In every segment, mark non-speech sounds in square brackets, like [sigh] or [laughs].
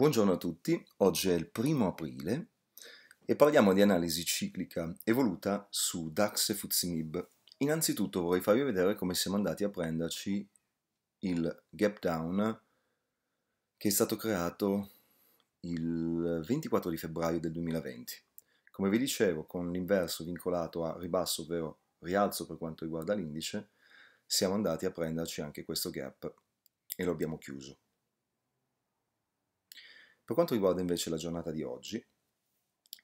Buongiorno a tutti, oggi è il primo aprile e parliamo di analisi ciclica evoluta su DAX e FTSE Innanzitutto vorrei farvi vedere come siamo andati a prenderci il gap down che è stato creato il 24 di febbraio del 2020. Come vi dicevo, con l'inverso vincolato a ribasso, ovvero rialzo per quanto riguarda l'indice, siamo andati a prenderci anche questo gap e lo abbiamo chiuso. Per quanto riguarda invece la giornata di oggi,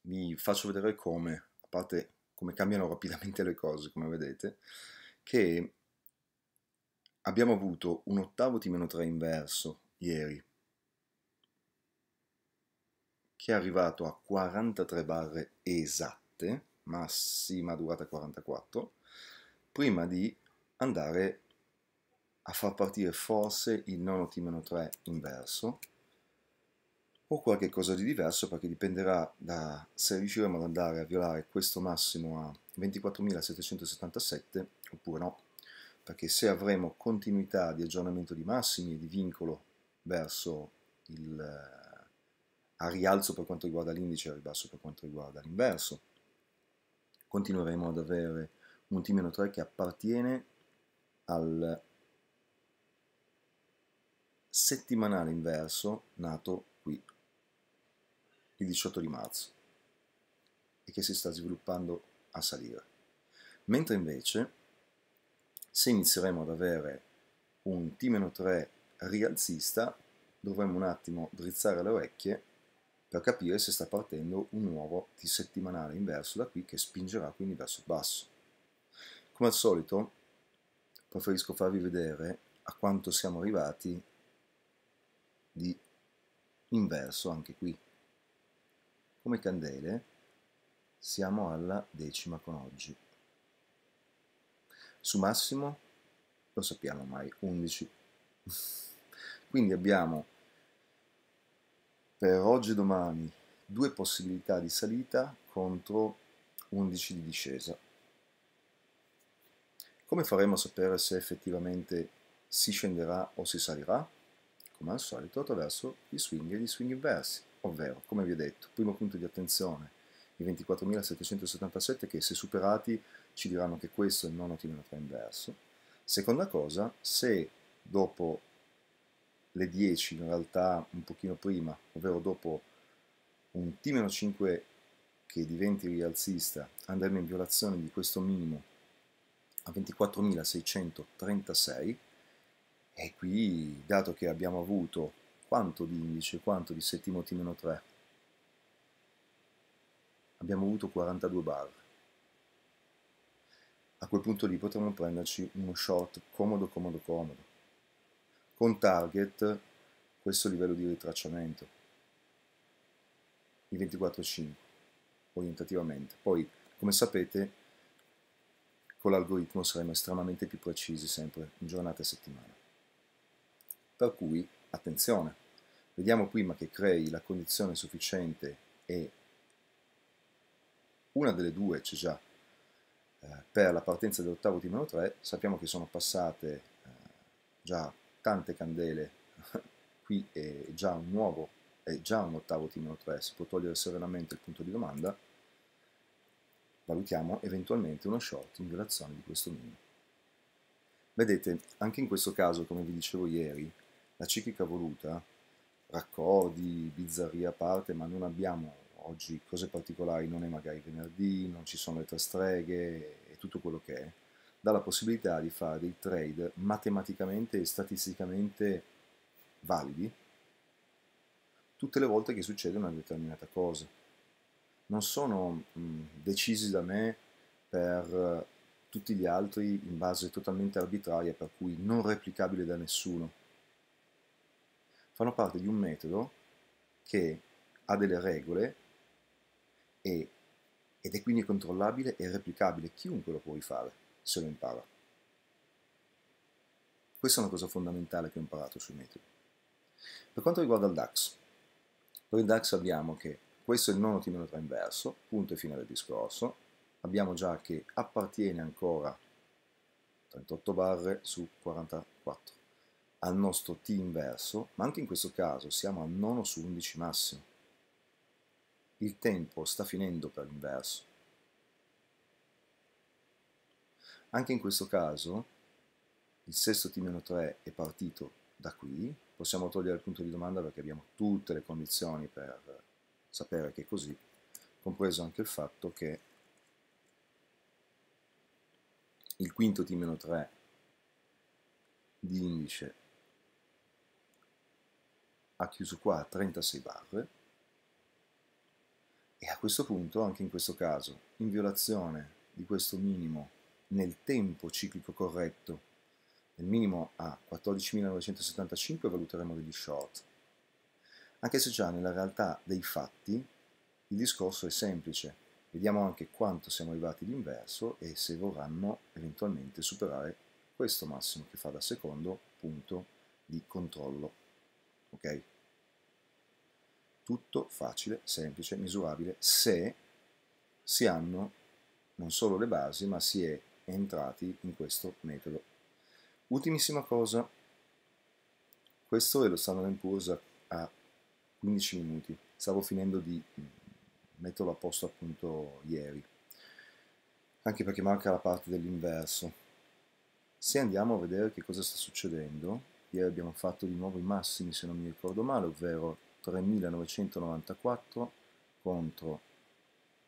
vi faccio vedere come, a parte come cambiano rapidamente le cose, come vedete, che abbiamo avuto un ottavo T-3 inverso ieri, che è arrivato a 43 barre esatte, massima durata 44, prima di andare a far partire forse il nono T-3 inverso, o qualche cosa di diverso perché dipenderà da se riusciremo ad andare a violare questo massimo a 24.777 oppure no, perché se avremo continuità di aggiornamento di massimi e di vincolo verso il eh, a rialzo per quanto riguarda l'indice e a ribasso per quanto riguarda l'inverso, continueremo ad avere un t 3 che appartiene al settimanale inverso nato qui il 18 di marzo e che si sta sviluppando a salire. Mentre invece se inizieremo ad avere un t 3 rialzista dovremmo un attimo drizzare le orecchie per capire se sta partendo un nuovo T settimanale inverso da qui che spingerà quindi verso il basso. Come al solito preferisco farvi vedere a quanto siamo arrivati di inverso anche qui. Come candele siamo alla decima con oggi. Su massimo lo sappiamo mai, 11. [laughs] Quindi abbiamo per oggi e domani due possibilità di salita contro 11 di discesa. Come faremo a sapere se effettivamente si scenderà o si salirà? come al solito attraverso gli swing e gli swing inversi, ovvero, come vi ho detto, primo punto di attenzione, i 24.777 che se superati ci diranno che questo è il nono tirometro inverso. Seconda cosa, se dopo le 10, in realtà un pochino prima, ovvero dopo un T-5 che diventi rialzista, andremo in violazione di questo minimo a 24.636, e qui, dato che abbiamo avuto quanto di indice, quanto di settimo timino 3, abbiamo avuto 42 bar. A quel punto lì potremmo prenderci uno short comodo, comodo, comodo. Con target questo livello di ritracciamento, i 24,5 orientativamente. Poi, come sapete, con l'algoritmo saremo estremamente più precisi sempre in giornata e settimana. Per cui, attenzione, vediamo prima che crei la condizione sufficiente e una delle due c'è già eh, per la partenza dell'ottavo t 3, sappiamo che sono passate eh, già tante candele, [laughs] qui è già un nuovo, è già un ottavo t 3, si può togliere serenamente il punto di domanda, valutiamo eventualmente uno short in violazione di questo minimo. Vedete, anche in questo caso, come vi dicevo ieri, la ciclica voluta, raccordi, bizzarria a parte, ma non abbiamo oggi cose particolari, non è magari venerdì, non ci sono le tre streghe e tutto quello che è, dà la possibilità di fare dei trade matematicamente e statisticamente validi tutte le volte che succede una determinata cosa. Non sono mh, mm, decisi da me per eh, tutti gli altri in base totalmente arbitraria, per cui non replicabile da nessuno fanno parte di un metodo che ha delle regole e, ed è quindi controllabile e replicabile. Chiunque lo può rifare se lo impara. Questa è una cosa fondamentale che ho imparato sui metodi. Per quanto riguarda il DAX, per il DAX abbiamo che questo è il nono timenometro inverso, punto e fine del discorso, abbiamo già che appartiene ancora 38 barre su 44 al nostro T inverso, ma anche in questo caso siamo a 9 su 11 massimo. Il tempo sta finendo per l'inverso. Anche in questo caso il sesto T-3 è partito da qui, possiamo togliere il punto di domanda perché abbiamo tutte le condizioni per sapere che è così, compreso anche il fatto che il quinto T-3 di indice ha chiuso qua a 36 barre e a questo punto, anche in questo caso, in violazione di questo minimo nel tempo ciclico corretto, nel minimo a 14.975 valuteremo degli short. Anche se già nella realtà dei fatti il discorso è semplice, vediamo anche quanto siamo arrivati d'inverso e se vorranno eventualmente superare questo massimo che fa da secondo punto di controllo ok? Tutto facile, semplice, misurabile se si hanno non solo le basi, ma si è entrati in questo metodo. Ultimissima cosa, questo è lo Standard Poor's a 15 minuti, stavo finendo di metterlo a posto appunto ieri, anche perché manca la parte dell'inverso. Se andiamo a vedere che cosa sta succedendo, tempi abbiamo fatto di nuovo i massimi se non mi ricordo male, ovvero 3994 contro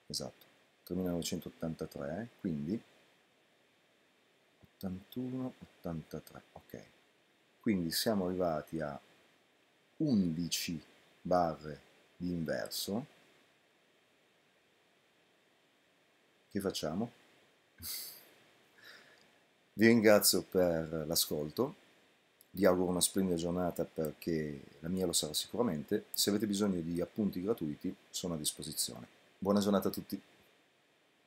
esatto, 3983, eh, quindi 81 83. Ok. Quindi siamo arrivati a 11 barre di inverso. Che facciamo? [laughs] Vi ringrazio per l'ascolto vi auguro una splendida giornata perché la mia lo sarà sicuramente. Se avete bisogno di appunti gratuiti sono a disposizione. Buona giornata a tutti!